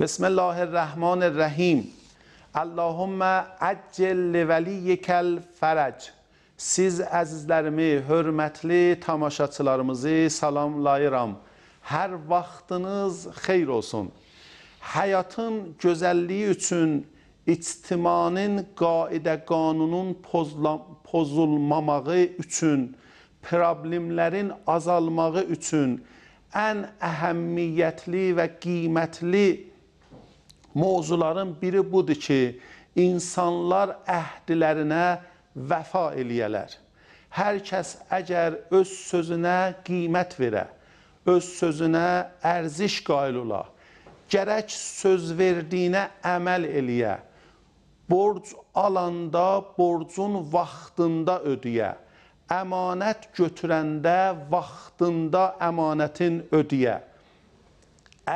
بسم الله الرحمن الرحیم اللهم عجل levəli yekəl fərəc Siz əzizlərimi, hörmətli tamaşaçılarımızı salamlayıram. Hər vaxtınız xeyir olsun. Həyatın gözəlliyi üçün İctimanın qaidə qanunun pozulmamağı üçün, problemlərin azalmağı üçün ən əhəmmiyyətli və qiymətli Mövzuların biri budur ki, insanlar əhdilərinə vəfa eləyələr. Hər kəs əgər öz sözünə qiymət verə, öz sözünə ərziş qayıl ola, gərək söz verdiyinə əməl eləyə, borc alanda borcun vaxtında ödəyə, əmanət götürəndə vaxtında əmanətin ödəyə,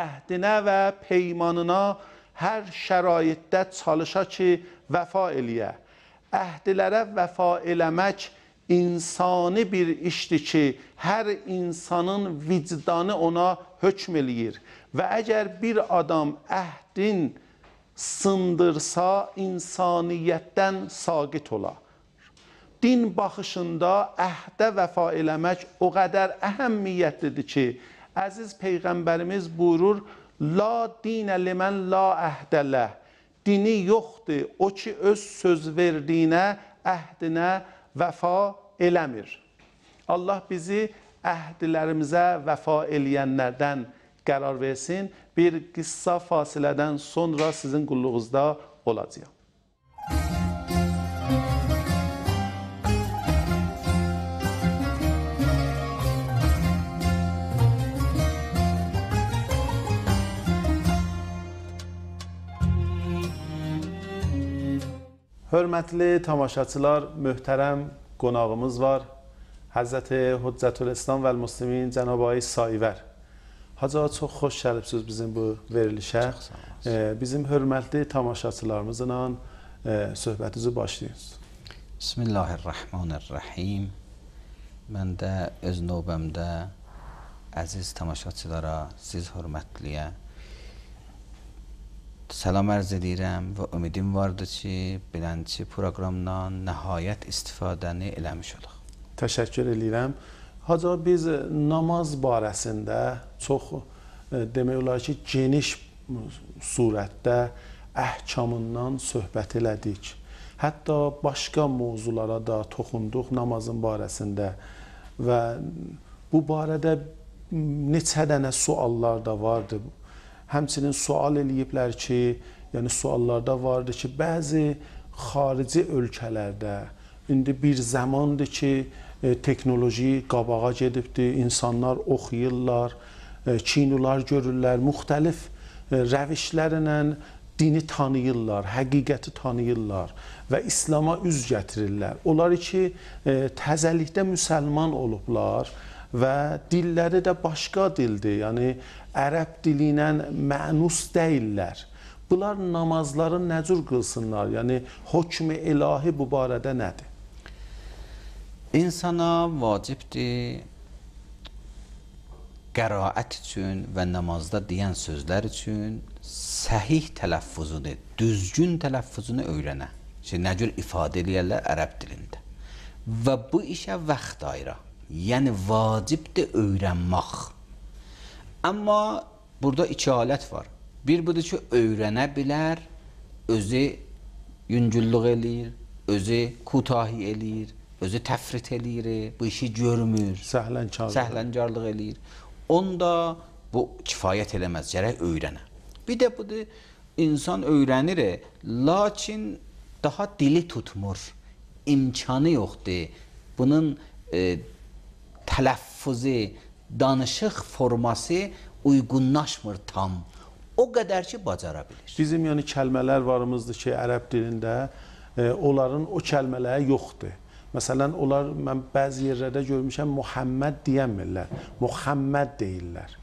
əhdinə və peymanına ödəyə, hər şəraitdə çalışa ki, vəfa eləyə. Əhdilərə vəfa eləmək insani bir işdir ki, hər insanın vicdanı ona hökm eləyir. Və əgər bir adam əhdin sındırsa, insaniyyətdən saqit ola. Din baxışında əhdə vəfa eləmək o qədər əhəmiyyətlidir ki, əziz Peyğəmbərimiz buyurur, La dinə limən la əhdələ. Dini yoxdur o ki, öz söz verdiyinə, əhdinə vəfa eləmir. Allah bizi əhdilərimizə vəfa eləyənlərdən qərar versin. Bir qıssa fasilədən sonra sizin qulluğunuzda olacaq. Hörmətli tamaşaçılar, möhtərəm qonağımız var. Həzrəti Hüccətül İslam və Müslimin Cənab Ayi Saivər. Hacı ağa, çox xoş gəlibsiniz bizim bu verilişə. E, bizim hörmətli tamaşaçılarımızla e, söhbətinizi başlayınız. Bismillahirrahmanirrahim. Mən də öz növbəmdə əziz tamaşaçılara, siz hörmətliyə Salam ərz edirəm və ümidim vardır ki, beləncə proqramdan nəhayət istifadəni eləmiş olaq. Təşəkkür edirəm. Hacı biz namaz barəsində çox demək olar ki, geniş surətdə əhkamından söhbət elədik. Hətta başqa mövzulara da toxunduq namazın barəsində və bu barədə neçə dənə suallar da vardı. Həmçinin sual eləyiblər ki, yəni suallarda vardı ki, bəzi xarici ölkələrdə indi bir zamandır ki, e, texnoloji qabağa gedibdi, insanlar oxuyurlar, e, kinolar görürlər, müxtəlif e, rəvişlərlə dini tanıyırlar, həqiqəti tanıyırlar və İslam'a üz gətirirlər. Onlar ki, e, təzəlikdə müsəlman olublar və dilləri də başqa dildir. Yəni ərəb dilinə mənus deyillər. Bunlar namazları nə cür qılsınlar? Yəni hökm-i ilahi bu barədə nədir? İnsana vacibdir qəraət üçün və namazda deyən sözlər üçün səhih tələffuzunu, düzgün tələffuzunu öyrənə. Ki, nə cür ifadə edirlər ərəb dilində. Və bu işə vaxt ayıra. Yəni vacibdir öyrənmək. Amma burada iki alət var. Bir budur ki, öyrənə bilər, özü yüngüllük eləyir, özü kutahi eləyir, özü təfrit eləyir, bu işi görmür. Səhlənkarlıq. Səhlənkarlıq eləyir. Onda bu kifayət eləməz, gərək öyrənə. Bir də budur, insan öyrənir, lakin daha dili tutmur, imkanı yoxdur. Bunun e, tələffüzü, danışıq forması uyğunlaşmır tam. O qədər ki, bacara bilir. Bizim yəni kəlmələr varımızdır ki, ərəb dilində e, onların o kəlmələri yoxdur. Məsələn, onlar mən bəzi yerlərdə görmüşəm Muhammed deyəmirlər. Muhammed deyirlər.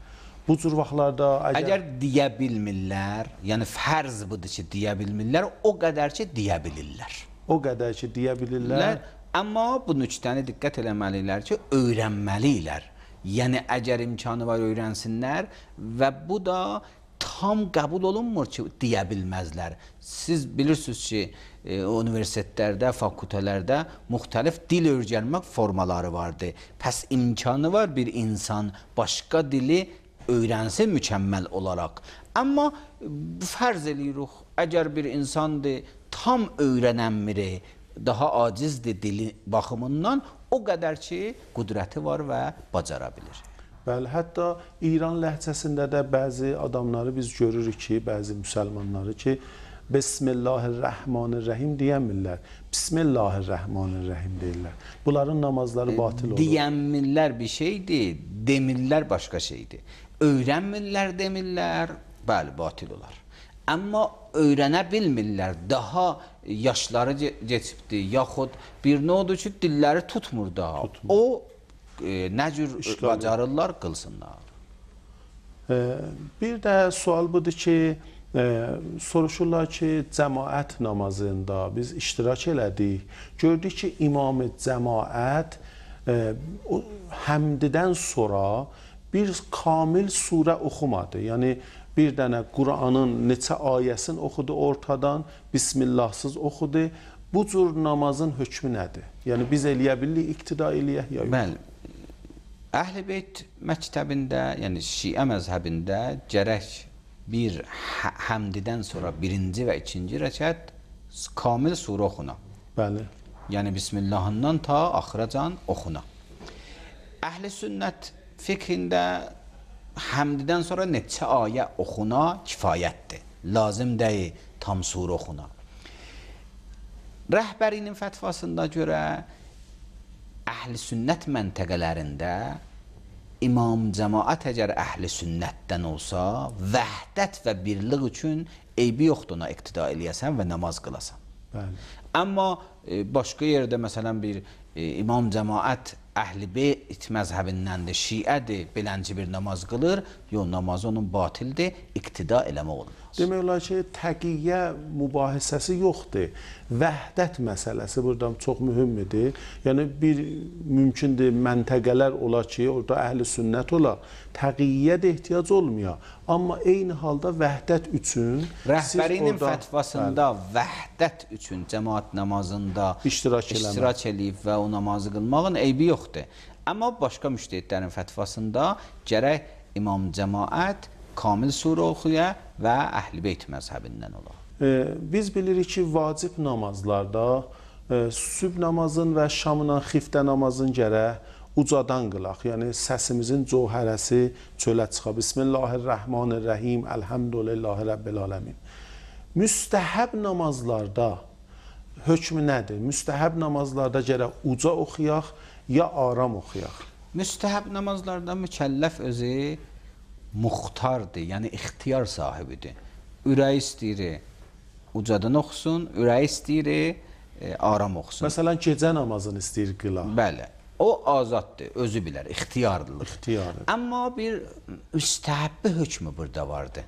Bu cür vaxtlarda əgər, əgər deyə bilmirlər, yəni fərz budur ki, deyə bilmirlər, o qədər ki, deyə bilirlər. O qədər ki, deyə bilirlər. Amma bu nüqtəni diqqət eləməlilər ki, öyrənməlilər. Yəni əgər imkanı var öyrənsinlər və bu da tam qəbul olunmur ki, deyə bilməzlər. Siz bilirsiniz ki, e, universitetlərdə, fakültələrdə müxtəlif dil öyrənmək formaları vardır. Pəs imkanı var bir insan başqa dili öyrənsə mükəmməl olaraq. Amma fərz eləyirik, əgər bir insandır, tam öyrənən biri, daha acizdir dili baxımından, O qədər ki, qüdrəti var və bacara bilir. Bəli, hətta İran ləhcəsində də bəzi adamları biz görürük ki, bəzi müsəlmanları ki, Bismillahirrahmanirrahim deyənmirlər. Bismillahirrahmanirrahim deyirlər. Bunların namazları e, batıl olur. Deyənmirlər bir şeydir, demirlər başqa şeydir. Öyrənmirlər demirlər, bəli, batıl olar. Amma öyrənə bilmirlər, daha yaşları keçibdir, yaxud bir nə odur ki, dilləri tutmur da. Tutmur. O e, nə cür iş bacarırlar, qılsınlar. E, bir də sual budur ki, Ə, e, soruşurlar ki, cəmaət namazında biz iştirak elədik. Gördük ki, imam cəmaət ə, e, o həmdidən sonra bir kamil surə oxumadı. Yəni bir dənə Quranın neçə ayəsini oxudu ortadan, bismillahsız oxudu. Bu cür namazın hökmü nədir? Yəni biz eləyə bilirik, iqtida eləyək ya yox? Bəli. Əhl-i Beyt məktəbində, yəni Şiə məzhəbində gərək bir hə-, həmdidən sonra birinci və ikinci rəkət kamil surə oxuna. Bəli. Yəni Bismillahından ta axıracan oxuna. Əhl-i Sünnət fikrində həmdidən sonra neçə ayə oxuna kifayətdir. Lazım deyil tam sur oxuna. Rəhbərinin fətvasında görə əhl-i sünnət məntəqələrində imam cəmaət əgər əhl-i sünnətdən olsa, vəhdət və birlik üçün eybi yoxdur ona iqtida eləyəsən və namaz qılasan. Bəli. Amma başqa yerdə məsələn bir imam cəmaət Əhl-i məzhəbindəndir, şiədir, belənci bir namaz qılır, yox, namazı onun batildir, iqtida eləmək olur. Demək olar ki, təqiyyə mübahisəsi yoxdur. Vəhdət məsələsi burada çox mühümdür. Yəni bir mümkündür məntəqələr ola ki, orada əhli sünnət ola, təqiyyə də ehtiyac olmaya. Amma eyni halda vəhdət üçün rəhbərinin orada, fətvasında bəli. vəhdət üçün cəmaət namazında iştirak, iştirak eləyib və o namazı qılmağın eybi yoxdur. Amma başqa müştəhidlərin fətvasında gərək imam cəmaət kamil surə oxuya və Əhl-i Beyt məzhəbindən ola. E, biz bilirik ki, vacib namazlarda e, sübh namazın və şamından xiftə namazın gərək ucadan qılaq. Yəni səsimizin cöhərəsi çölə çıxa. Bismillahir-Rəhmanir-Rəhim. Elhamdülillahi Rəbbil aləmin. Müstəhəb namazlarda hökmü nədir? Müstəhəb namazlarda gərək uca oxuyaq ya aram oxuyaq? Müstəhəb namazlarda mükəlləf özü muxtardır, yəni ixtiyar sahibidir. Ürəyi istəyir, ucadan oxusun, ürəyi istəyir, e, aram oxusun. Məsələn, gecə namazını istəyir qıla. Bəli. O azaddır, özü bilər, ixtiyarlıdır. İxtiyarlıdır. Amma bir müstəhəbbi hökmü burada vardır.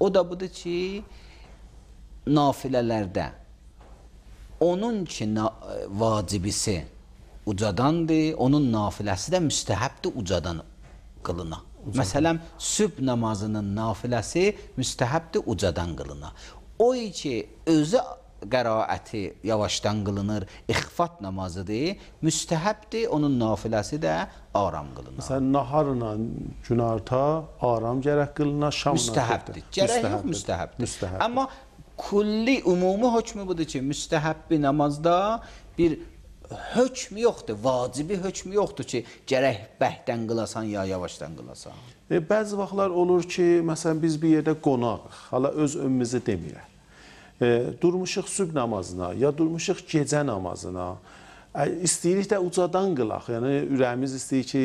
O da budur ki, nafilələrdə onun ki na e, vacibisi ucadandır, onun nafiləsi də müstəhəbdir ucadan qılına. Ucadan. Məsələn, sübh namazının nafiləsi müstəhəbdir ucadan qılına. O ki, özü qəraəti yavaşdan qılınır, ixfat namazıdır, müstəhəbdir, onun nafiləsi də aram qılınar. Məsələn, naharla günarta aram gərək qılına, şamla müstəhəbdir. Gərək müstəhəbdir. yox, müstəhəbdir. müstəhəbdir. Amma kulli, ümumi hökmü budur ki, müstəhəbbi namazda bir hökm yoxdur, vacibi hökm yoxdur ki, gərək bəhdən qılasan ya yavaşdan qılasan. E, bəzi vaxtlar olur ki, məsələn biz bir yerdə qonaq, hala öz önümüzü deməyək. E, durmuşuq sübh namazına, ya durmuşuq gecə namazına. E, istəyirik də ucadan qılaq. Yəni ürəyimiz istəyir ki,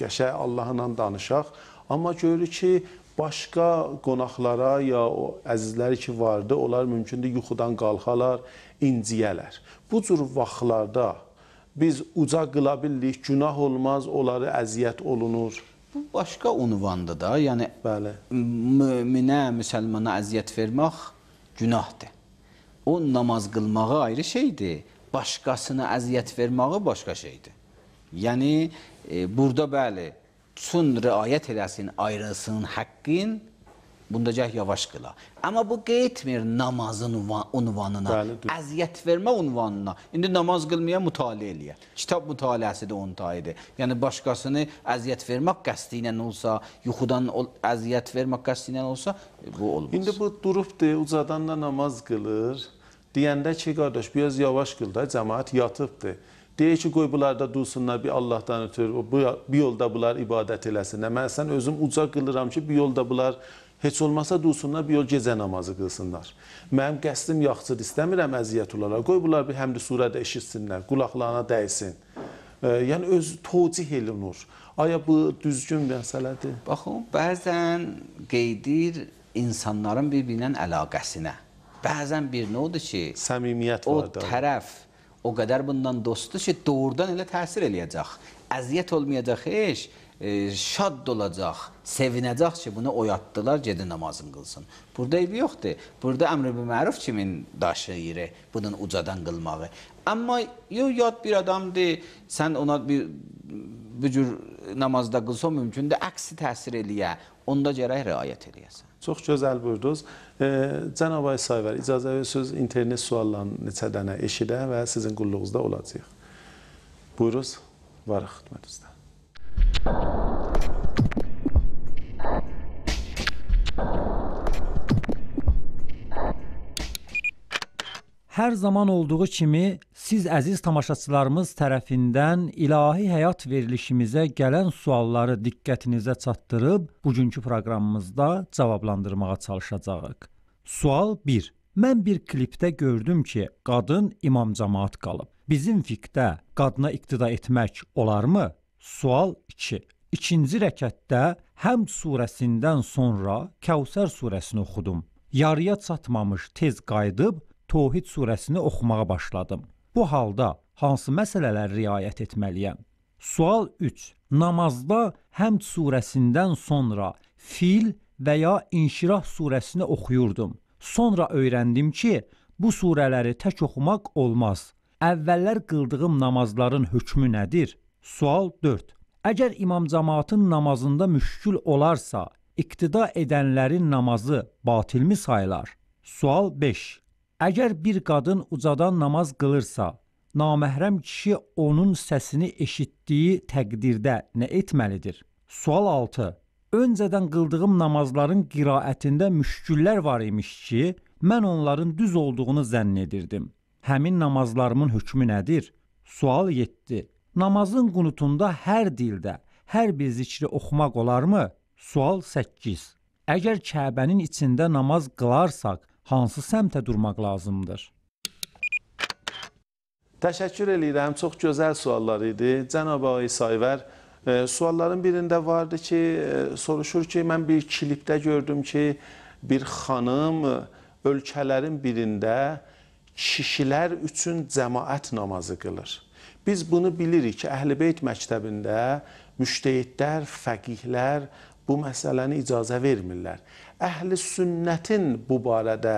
qəşəng Allahla danışaq, amma görürük ki, Başqa qonaqlara ya o əzizləri ki vardı, onlar mümkündür yuxudan qalxalar, inciyələr. Bu cür vaxtlarda biz uca qıla bilirik, günah olmaz, onları əziyyət olunur. Bu başqa unvanda da, yəni Bəli. müminə, müsəlmana əziyyət vermək günahdır. O namaz qılmağı ayrı şeydir, başqasına əziyyət verməyi başqa şeydir. Yəni e, burada bəli, چون رعایت دستین ayrılsın haqqın bundacaq yavaş qıla. Amma bu qeytmir namazın unvanına, əziyyət vermə unvanına. İndi namaz qılmaya mütali eləyə. Kitab mütaliəsi də onun tayıdır. Yəni, başqasını əziyyət vermək qəsti ilə olsa, yuxudan əziyyət vermək qəsti ilə olsa, e, bu olmaz. İndi bu durubdur, ucadan da namaz qılır. Deyəndə ki, qardaş, biraz yavaş qıl da, cəmaət yatıbdır. Deyir ki, qoy bunlar da dursunlar bir Allahdan ötürü, bu, bir yolda bunlar ibadət eləsinlər. Mən sən özüm uca qılıram ki, bir yolda bunlar heç olmasa dursunlar bir yol gecə namazı qılsınlar. Mənim qəsdim yaxçıdır, istəmirəm əziyyət olaraq. Qoy bunlar bir həmd surədə eşitsinlər, qulaqlarına dəysin. E, yəni öz tocih olunur. Aya bu düzgün məsələdir. Baxın, bəzən qeydir insanların bir-birinə əlaqəsinə. Bəzən bir nə odur ki, səmimiyyət var da. O tərəf o qədər bundan dostdur ki, doğrudan elə təsir eləyəcək. Əziyyət olmayacaq heç e, şad olacaq, sevinəcək ki, bunu oyatdılar, gedin namazını qılsın. Burada evi yoxdur. Burada əmr-i məruf kimin daşıyır bunun ucadan qılmağı. Amma yad bir adamdır, sən ona bir, bir cür namazda qılsa mümkündür, əksi təsir eləyə, onda gərək riayət eləyəsən. Çox gözəl buyurdunuz. E, Cənab Ay Sayver, icazə verirsiniz, internet suallarını neçə dənə eşidə və sizin qulluğunuzda olacaq. Buyuruz, varıq xidmətinizdə. Hər zaman olduğu kimi siz əziz tamaşaçılarımız tərəfindən ilahi həyat verilişimizə gələn sualları diqqətinizə çatdırıb bugünkü proqramımızda cavablandırmağa çalışacağıq. Sual 1. Mən bir klipdə gördüm ki, qadın imam cemaat qalıb. Bizim fiqdə qadına iqtida etmək olarmı? Sual 2. İkinci rəkətdə Həm surəsindən sonra Kəvsər surəsini oxudum. Yarıya çatmamış tez qayıdıb Tohid surəsini oxumağa başladım. Bu halda hansı məsələlərə riayət etməliyəm? Sual 3. Namazda Həmd surəsindən sonra Fil və ya İnşirah surəsini oxuyurdum. Sonra öyrəndim ki, bu surələri tək oxumaq olmaz. Əvvəllər qıldığım namazların hökmü nədir? Sual 4. Əgər imam cəmaatın namazında müşkül olarsa, iqtida edənlərin namazı batilmi sayılar? Sual 5. Əgər bir qadın ucadan namaz qılırsa, naməhrəm kişi onun səsini eşitdiyi təqdirdə nə etməlidir? Sual 6. Öncədən qıldığım namazların qiraətində müşküllər var imiş ki, mən onların düz olduğunu zənn edirdim. Həmin namazlarımın hökmü nədir? Sual 7. Namazın qunutunda hər dildə, hər bir zikri oxumaq olarmı? Sual 8. Əgər Kəbənin içində namaz qılarsaq, hansı səmtə durmaq lazımdır? Təşəkkür edirəm. Çox gözəl suallar idi. Cənab Ağay Sayvər, e, sualların birində vardı ki, e, soruşur ki, mən bir klipdə gördüm ki, bir xanım e, ölkələrin birində kişilər üçün cəmaət namazı qılır. Biz bunu bilirik ki, Əhlibeyt məktəbində müştəhidlər, fəqihlər bu məsələni icazə vermirlər. Əhli sünnətin bu barədə,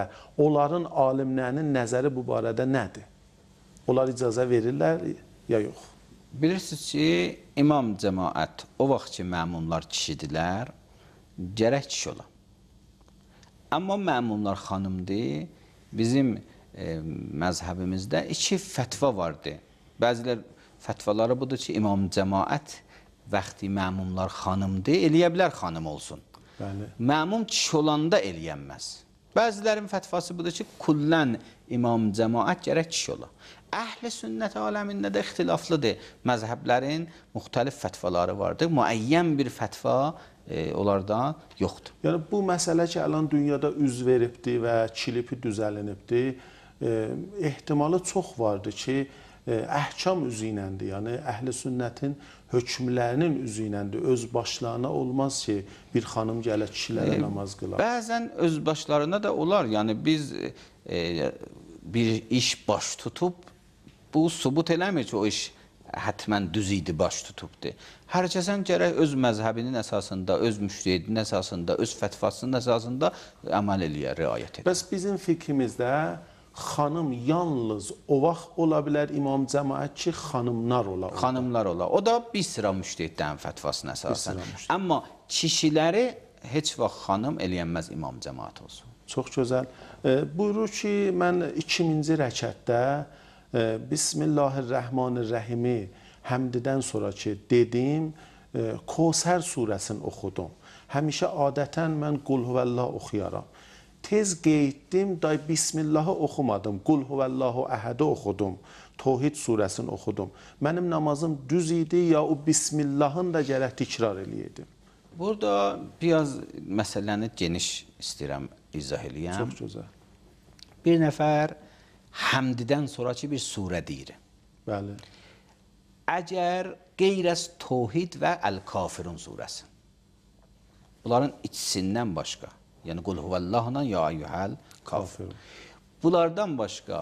onların alimlərinin nəzəri bu barədə nədir? Onlar icazə verirlər ya yox? Bilirsiniz ki, imam cəmaət o vaxt ki, məmunlar kişidirlər, gərək kişi ola. Amma məmunlar xanımdır. Bizim e, məzhəbimizdə iki fətva vardır. Bəzilər fətvaları budur ki, imam cəmaət vaxtı məmumlar xanımdır, eləyə bilər xanım olsun. Bəli. Məmum kişi olanda eləyənməz. Bəzilərin fətvası budur ki, kullən imam cəmaət gərək kişi ola. Əhl-i sünnət aləmində də ixtilaflıdır. Məzhəblərin müxtəlif fətvaları vardır. Müəyyən bir fətva e, onlardan yoxdur. Yəni bu məsələ ki, əlan dünyada üz veribdi və çilipi düzəlinibdi, e, ehtimalı çox vardı ki, E, əhkam üzü iləndir. Yəni Əhli Sünnətin hökmlərinin üzü iləndir. Öz başlarına olmaz ki, bir xanım gələ kişilərə e, namaz qılar. Bəzən öz başlarına da olar. Yəni biz e, bir iş baş tutub bu sübut eləmir ki, o iş hətmən düz idi, baş tutubdu. Hər kəsən gərək öz məzhəbinin əsasında, öz müştehidinin əsasında, öz fətvasının əsasında əməl eləyə, riayət edir. Bəs bizim fikrimizdə xanım yalnız o vaxt ola bilər imam cəmaət ki, xanımlar ola. Orada. Xanımlar ola. O da bir sıra müştehidlərin fətvasına əsasən. Amma kişiləri heç vaxt xanım eləyənməz imam cəmaət olsun. Çox gözəl. E, buyurur ki, mən 2000-ci rəkətdə e, Bismillahirrahmanirrahimi həmdidən sonra ki, dedim, e, Kosər surəsini oxudum. Həmişə adətən mən Qul huvəllah oxuyaram tez qeyddim, day Bismillahı oxumadım. Qul huvəllahu əhədə oxudum. Tohid surəsini oxudum. Mənim namazım düz idi, ya o Bismillahın da gərək tikrar eləyirdim. Burada biraz məsələni geniş istəyirəm, izah eləyəm. Çox gözəl. Bir nəfər həmdidən sonraki bir surə deyir. Bəli. Əgər qeyr-əz Tohid və Əl-Kafirun surəsi. Bunların ikisindən başqa Yəni qul huvəllahla ya ayyuhəl kafir. Bunlardan başqa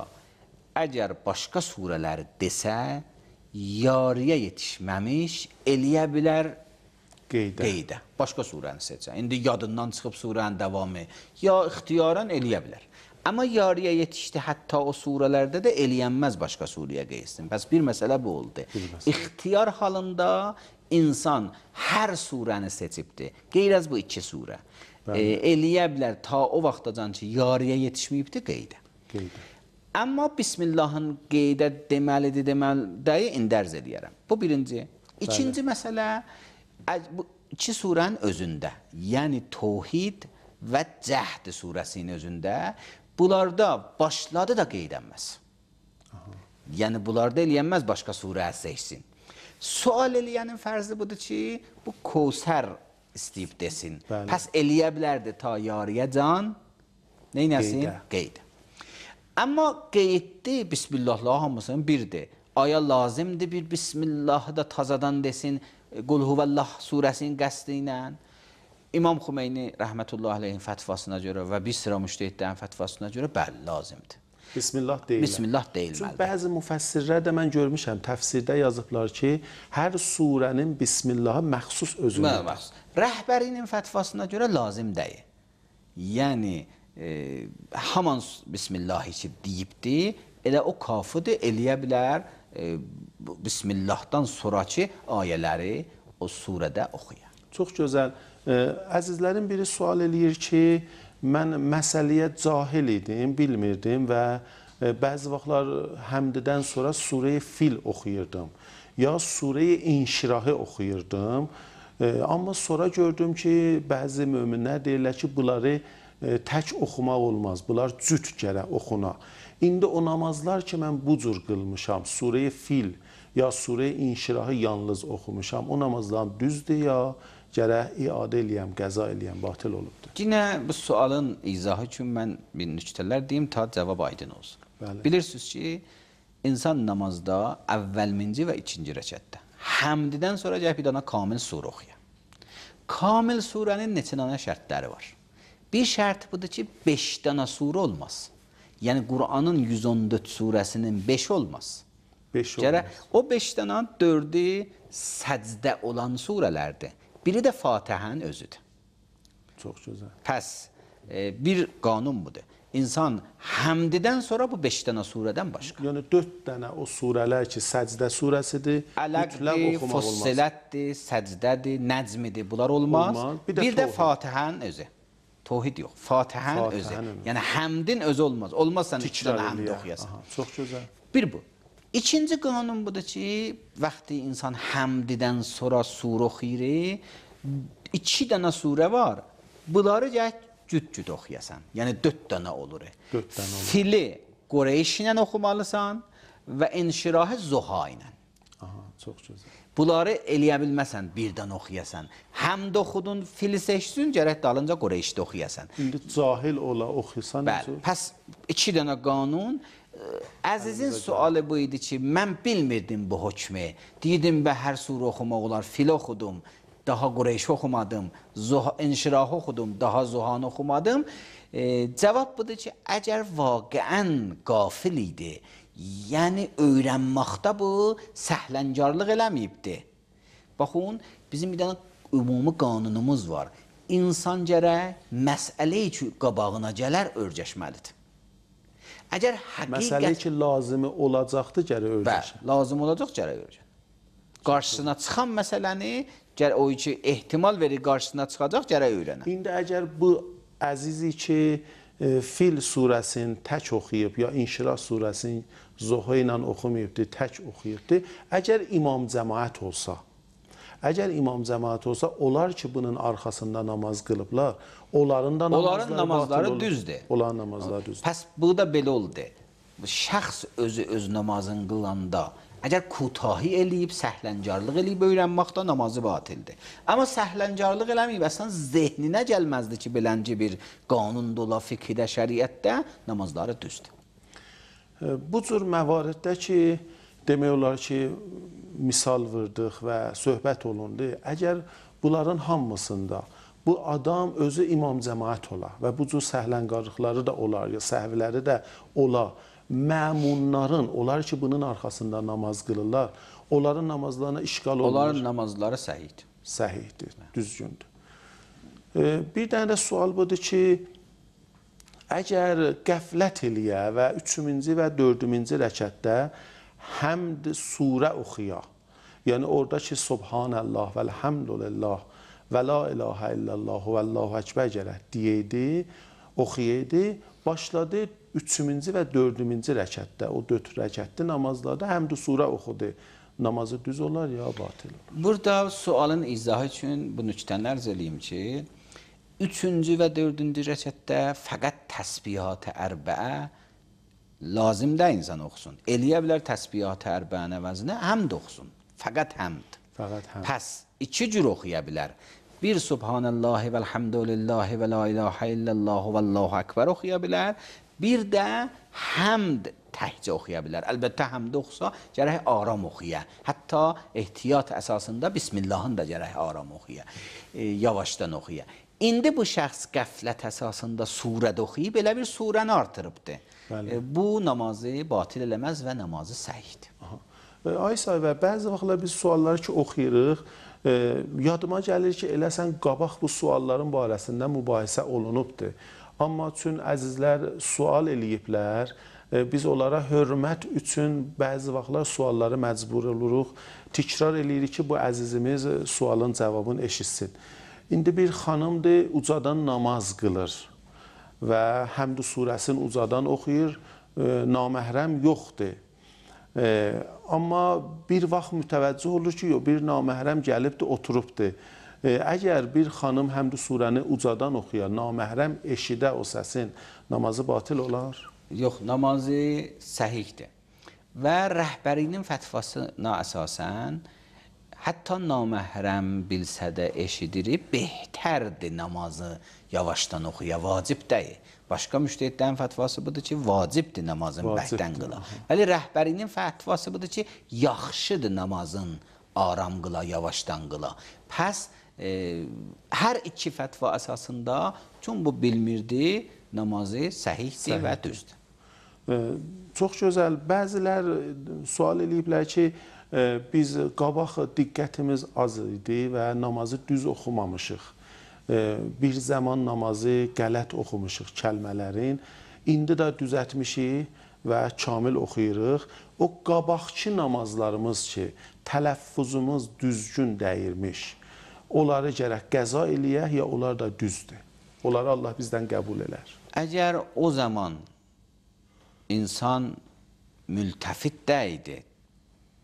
əgər başqa surələri desə, yarıya yetişməmiş eləyə bilər qeydə. qeydə. Başqa surəni seçə. İndi yadından çıxıb surənin davamı ya ixtiyaran eləyə bilər. Amma yarıya yetişdi hətta o surələrdə də eləyənməz başqa surəyə qeysin. Bəs bir məsələ bu oldu. Bilməsin. İxtiyar halında insan hər surəni seçibdi. Qeyr az bu iki surə e, eləyə bilər ta o vaxtacan ki, yarıya yetişməyibdir qeydə. Qeydə. Amma Bismillahın qeydə deməlidir, deməlidir, indi ərz eləyərəm. Bu birinci. İkinci Bəli. məsələ, bu iki surənin özündə, yəni Tohid və Cəhd surəsinin özündə, bunlarda başladı da qeydənməz. Aha. Yəni, bunlarda eləyənməz başqa surə seçsin. Sual eləyənin fərzi budur ki, bu Kovsər istəyib desin. Bəli. Pəs eləyə bilərdi ta yariyə can neynəsin? Qeydə. Qeydə. Amma qeyddi bismillahlar hamısının birdir. Aya lazımdır bir bismillahı da tazadan desin Qul huvallah surəsinin qəsdi ilə. İmam Xümeyni rəhmətullah aleyhin fətvasına görə və bir sıra müştehidlərin fətvasına görə bəli lazımdır. Bismillah deyilməli. Bismillah deyilməlidir. Çünki bəzi müfəssirlər də mən görmüşəm, təfsirdə yazıblar ki, hər surənin Bismillaha məxsus özünə məxsus. Rəhbərinin fətvasına görə lazım deyil. Yəni e, haman Bismillah içib deyibdi, elə o kafıdır, eləyə bilər e, Bismillahdan sonrakı ayələri o surədə oxuya. Çox gözəl. E, əzizlərin biri sual eləyir ki, e, mən məsələyə cahil idim, bilmirdim və e, bəzi vaxtlar həmdədən sonra surəyə fil oxuyurdum ya surəyə inşirahı oxuyurdum. E, amma sonra gördüm ki, bəzi möminlər deyirlər ki, bunları e, tək oxumaq olmaz, bunlar cüt gərək oxuna. İndi o namazlar ki, mən bu cür qılmışam, surəyə fil ya surəyə inşirahı yalnız oxumuşam, o namazlarım düzdür ya, gərək iadə eləyəm, qəza eləyəm, batil olubdur. Yenə bu sualın izahı üçün mən bir nüqtələr deyim, ta cavab aydın olsun. Bəli. Bilirsiniz ki, insan namazda əvvəlminci və ikinci rəkətdə həmdidən sonra gəlib bir dana kamil surə oxuyur. Kamil surənin neçə dana şərtləri var? Bir şərt budur ki, 5 dana surə olmaz. Yəni Quranın 114 surəsinin 5 olmaz. 5 olmaz. Gərək o 5 dana 4-ü səcdə olan surələrdir. Biri də Fatihənin özüdür. Çox gözəl. Pəs e, bir qanun budur. İnsan həmdidən sonra bu 5 dənə surədən başqa. Yəni 4 dənə o surələr ki, səcdə surəsidir, mütləq oxumaq olmaz. Fossilətdir, səcdədir, nəcmidir. Bunlar olmaz. olmaz. Bir də, bir də Fatihənin özü. Tohid yox, Fatihənin özü. Yəni həmdin özü olmaz. Olmaz sən 3 dənə həmd oxuyasan. Aha, çox gözəl. Bir bu. İkinci qanun budur ki, vaxti insan həmdidən sonra sur oxuyur, iki dənə surə var. Bunları gək cüt-cüt oxuyasan. Yəni 4 dənə olur. 4 dənə olur. Fili Qureyş ilə oxumalısan və İnşirahı Zuha ilə. Aha, çox gözəl. Bunları eləyə bilməsən, birdən oxuyasan. Həm də oxudun, fili seçsin, gərək dalınca Qureyşdə oxuyasan. İndi cahil ola oxuyasan. Bəli, pəs iki dənə qanun Əzizin sualı bu idi ki, mən bilmirdim bu hökmü. Deyirdim və hər surə oxumaq olar. Fil oxudum, daha Qureyş oxumadım, İnşirah oxudum, daha Zuhan oxumadım. E, cavab budur ki, əgər vaqiən qafil idi, yəni öyrənməkdə bu səhlənkarlıq eləməyibdi. Baxın, bizim bir dənə ümumi qanunumuz var. İnsan gərək məsələ üçün qabağına gələr örcəşməlidir. Əgər həqiqət... Məsələ ki, lazımı olacaqdı, gərək öləcək. Bəli, lazım olacaq, gərək öləcək. Qarşısına çıxan məsələni, gərək o ki, ehtimal verir, qarşısına çıxacaq, gərək öyrənə. İndi əgər bu əzizi ki, e, Fil surəsini tək oxuyub ya İnşirah surəsini zohə ilə oxumayıbdır, tək oxuyubdur. Əgər imam cəmaət olsa, Əgər imam cəmaəti olsa, onlar ki, bunun arxasında namaz qılıblar, onların da namazları, onların namazları düzdür. Onların namazları düzdür. Pəs bu da belə oldu. Şəxs özü öz namazını qılanda, əgər kutahi eləyib, səhləncarlıq eləyib öyrənməkdə namazı batildir. Amma səhləncarlıq eləməyib, əslən zehninə gəlməzdi ki, belənci bir qanun dola fikirdə, şəriətdə namazları düzdür. E, bu cür məvariddə ki, demək olar ki, misal vırdıq və söhbət olundu. Əgər bunların hamısında bu adam özü imam cəmaət ola və bu cür səhlənqarlıqları da olar, ya səhvləri də ola, məmunların, onlar ki bunun arxasında namaz qılırlar, onların namazlarına işgal olunur. Onların namazları səhid. Səhiddir, düzgündür. E, bir dənə də sual budur ki, əgər qəflət eləyə və üçüncü və dördüncü rəkətdə həmd surə oxuya. Yəni orada ki subhanallah və elhamdülillah və la ilahə illallah və Allahu əkbər gərək deyirdi, oxuyurdu, başladı 3-cü və 4-cü rəkətdə, o 4 rəkətli namazlarda həmd surə oxudu. Namazı düz olar ya batıl olar. Burada sualın izahı üçün bunu üçdən ərz eləyim ki, üçüncü və dördüncü rəkətdə fəqət təsbihatı ərbə lazım də insan oxusun. Eləyə bilər təsbihat ərbən əvəzinə həmd oxusun. Fəqət həmd. Fəqət həmd. Pəs iki cür oxuya bilər. Bir Subhanallahi və elhamdülillahi və la ilahə illallahu və allahu akbar oxuya bilər. Bir də həmd təhcə oxuya bilər. Əlbəttə həmdə oxusa gərək aram oxuya. Hətta ehtiyat əsasında Bismillahın da gərək aram oxuya. E, yavaşdan oxuya. İndi bu şəxs qəflət əsasında surədə oxuyub elə bir surəni artırıbdır. Bəli. E, bu namazı batil eləməz və namazı səhihdir. Aha. E, Aysa və bəzi vaxtlar biz sualları ki, oxuyuruq, e, yadıma gəlir ki, eləsən qabaq bu sualların barəsində mübahisə olunubdur. Amma üçün əzizlər sual eləyiblər, e, biz onlara hörmət üçün bəzi vaxtlar sualları məcbur oluruq. Tikrar eləyirik ki, bu əzizimiz sualın cavabını eşitsin. İndi bir xanımdır, ucadan namaz qılır və həmd surəsini ucadan oxuyur, e, naməhrəm yoxdur. E, amma bir vaxt mütəvəccüh olur ki, yox, bir naməhrəm gəlibdir, oturubdur. E, əgər bir xanım həmd surəni ucadan oxuyar, naməhrəm eşidə o səsin, namazı batil olar? Yox, namazı səhihdir. Və rəhbərinin fətvasına əsasən, hətta naməhrəm bilsə də eşidirib, behtərdir namazı yavaşdan oxuya, vacib deyil. Başqa müştəhidlərin fətvası budur ki, vacibdir namazın vacibdir. bəhdən qıla. Bəli, rəhbərinin fətvası budur ki, yaxşıdır namazın aram qıla, yavaşdan qıla. Pəs, e, hər iki fətva əsasında tüm bu bilmirdi, namazı səhihdir və düzdür. Çox gözəl, bəzilər sual eləyiblər ki, biz qabaq diqqətimiz az idi və namazı düz oxumamışıq. Bir zaman namazı qələt oxumuşuq kəlmələrin. İndi də düzətmişik və kamil oxuyuruq. O qabaqçı namazlarımız ki, tələffuzumuz düzgün dəyirmiş. Onları gərək qəza eləyək ya onlar da düzdür. Onları Allah bizdən qəbul elər. Əgər o zaman insan mültəfit də idi,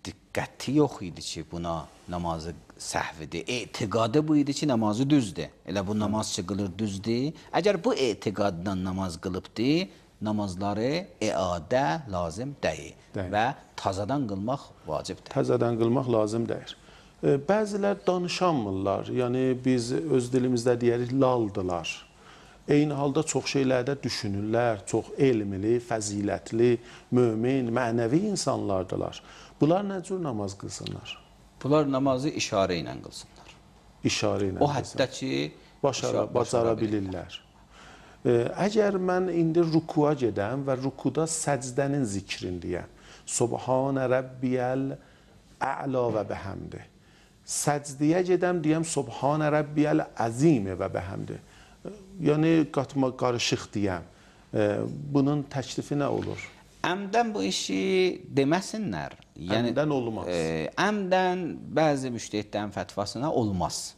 diqqəti yox idi ki, buna namazı səhvidir. Etiqadı bu idi ki, namazı düzdür. Elə bu namaz ki, qılır düzdür. Əgər bu etiqaddan namaz qılıbdır, namazları iadə lazım deyil və tazadan qılmaq vacibdir. Təzədən qılmaq lazım deyir. E, bəzilər danışanmırlar, yəni biz öz dilimizdə deyərik laldılar. Eyni halda çox şeylərdə düşünürlər, çox elmli, fəzilətli, mömin, mənəvi insanlardılar. Bunlar nə cür namaz qılsınlar? Bunlar namazı işarə ilə qılsınlar. İşarə ilə. O həddə ki, başara, bacara bilirlər. E, əgər mən indi rukuya gedəm və rukuda səcdənin zikrin deyəm. Subhan rabbiyal a'la və bəhəmdi. Səcdiyə gedəm deyəm Subhan rabbiyal azim və bəhəmdi. E, yəni qatma qarışıq deyəm. E, bunun təklifi nə olur? Əmdən bu işi deməsinlər. Yəni, əmdən olmaz. E, əmdən bəzi müştəhidlərin fətvasına olmaz.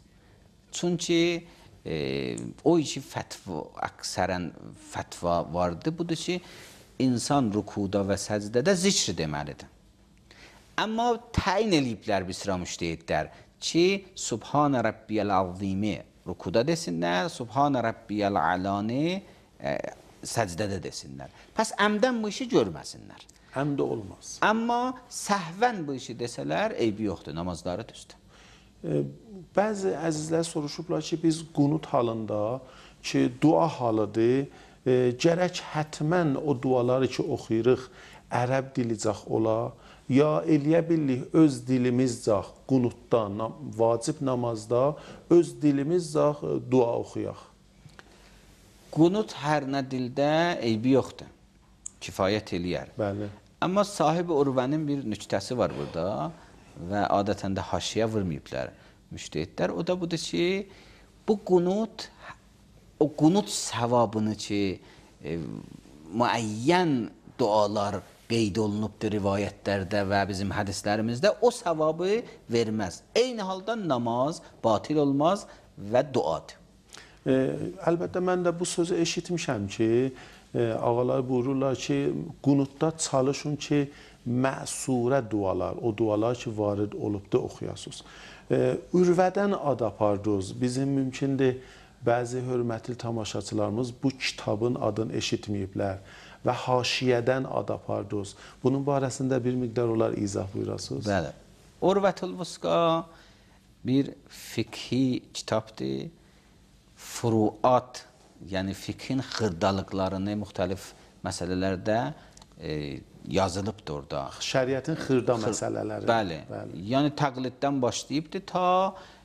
Çünki e, o iki fətva, əksərən fətva vardı. Budur ki, insan rükuda və səcdədə zikr deməlidir. Amma təyin eləyiblər bir sıra müştəhidlər ki, Subhanə Rabbiyəl Azimi rükuda desinlər, Subhanə Rabbiyəl Alani e, səcdədə desinlər. Pəs əmdən bu işi görməsinlər həm də olmaz. Amma səhvən bu işi desələr, eybi yoxdur, namazları düzdür. E, bəzi əzizlər soruşublar ki, biz qunut halında ki, dua halıdır, e, gərək hətmən o duaları ki, oxuyuruq, ərəb dilicək ola, ya eləyə bilik öz dilimizcə qunutda, vacib namazda öz dilimizcə e, dua oxuyaq. Qunut hər nə dildə eybi yoxdur. Kifayət eləyər. Bəli. Amma sahibi urvənin bir nüktəsi var burada və adətən də haşiyə vurmayıblar müştəhidlər. O da budur ki, bu qunut, o qunut səvabını ki, e, müəyyən dualar qeyd olunubdur rivayətlərdə və bizim hədislərimizdə o savabı verməz. Eyni halda namaz batil olmaz və duadır. E, əlbəttə mən də bu sözü eşitmişəm ki, E, ağalar buyururlar ki, qunutda çalışın ki, məsurə dualar, o dualar ki, varid olub da oxuyasınız. E, ürvədən ad apardınız. Bizim mümkündür, bəzi hörmətli tamaşaçılarımız bu kitabın adını eşitməyiblər və haşiyədən ad apardınız. Bunun barəsində bir miqdar olar izah buyurasınız. Bəli. Urvətül Vusqa bir fikhi kitabdır. Furuat yəni fikrin xırdalıqlarını müxtəlif məsələlərdə e, yazılıbdır orada. Şəriətin xırda Xır, məsələləri. Bəli. bəli. Yəni təqliddən başlayıbdı ta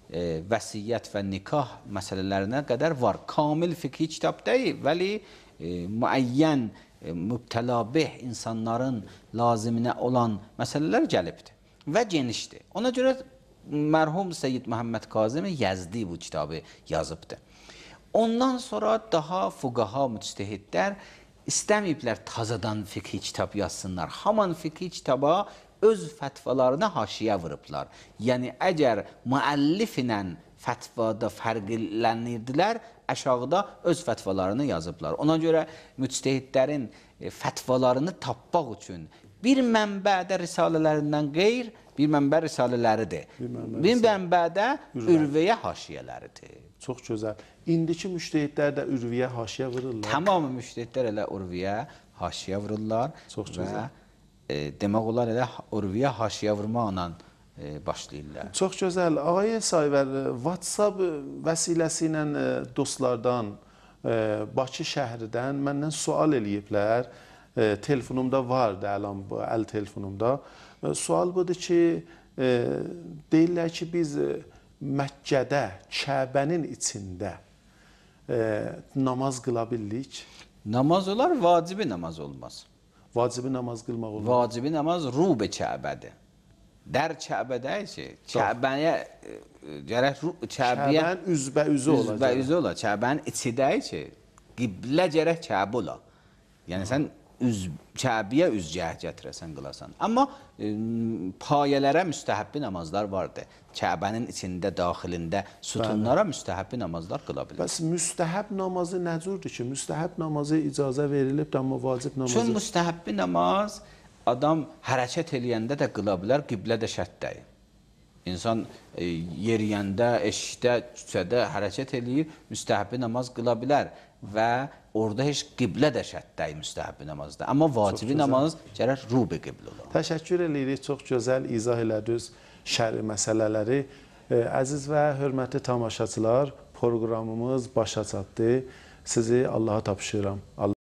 e, vəsiyyət və nikah məsələlərinə qədər var. Kamil fikri kitab deyil, vəli e, müəyyən e, mübtəlabih insanların laziminə olan məsələlər gəlibdir və genişdir. Ona görə mərhum Seyyid Məhəmməd Kazım Yazdi bu kitabı yazıbdır. Ondan sonra daha fuqaha, müctəhidlər istəməyiblər tazadan fiqhi kitab yazsınlar. Haman fiqhi kitaba öz fətvalarına haşiyə vurublar. Yəni, əgər müəllif ilə fətvada fərqlənirdilər, əşağıda öz fətvalarını yazıblar. Ona görə müctəhidlərin e, fətvalarını tapmaq üçün bir mənbədə risalələrindən qeyr, bir mənbə risalələridir. Bir mənbədə, bir mənbədə ürviyə haşiyələridir. Çox gözəl. İndiki müştehidlər də ürviyə haşiyə vururlar. Tamam müştehidlər elə ürviyə haşiyə vururlar. Çox gözəl. Və e, demək olar elə ürviyə haşiyə vurmaqla e, başlayırlar. Çox gözəl. Ağay Sayvər, e, WhatsApp e, vəsiləsi ilə e, dostlardan, e, Bakı şəhridən məndən sual eləyiblər. E, e, telefonumda var əlan bu əl telefonumda. E, sual budur ki, e, deyirlər ki, biz e, Məkkədə, Kəbənin içində e, namaz qıla bilirik. Namaz olar, vacibi namaz olmaz. Vacibi namaz qılmaq olmaz. Vacibi namaz rubə Kəbədir. Dər Kəbədə isə Kəbəyə e, gərək Kəbəyə Kəbənin üzbə-üzü olacaq. Üzbə-üzü olacaq. Kəbənin içi də isə qiblə gərək Kəbə ola. Yəni sən üz, Kəbiyə üz cəhət gətirəsən, qılasan. Amma e, payələrə müstəhəbbi namazlar vardır. Kəbənin içində, daxilində sütunlara Bəli. müstəhəbbi namazlar qıla bilir. Bəs müstəhəb namazı nə cürdür ki? Müstəhəb namazı icazə verilib, amma vacib namazı... Çün müstəhəbbi namaz adam hərəkət eləyəndə də qıla bilər, qiblə də şərt dəyir. İnsan e, yeriyəndə, eşikdə, küçədə hərəkət eləyir, müstəhəbbi namaz qıla bilər və orada heç qiblə də şərt deyil müstəhəbbi namazda. Amma vacibi namaz gərək rubi qiblə ola. Təşəkkür eləyirik. Çox gözəl izah elədiniz şəri məsələləri. E, əziz və hörmətli tamaşaçılar, proqramımız başa çatdı. Sizi Allaha tapşırıram. Allah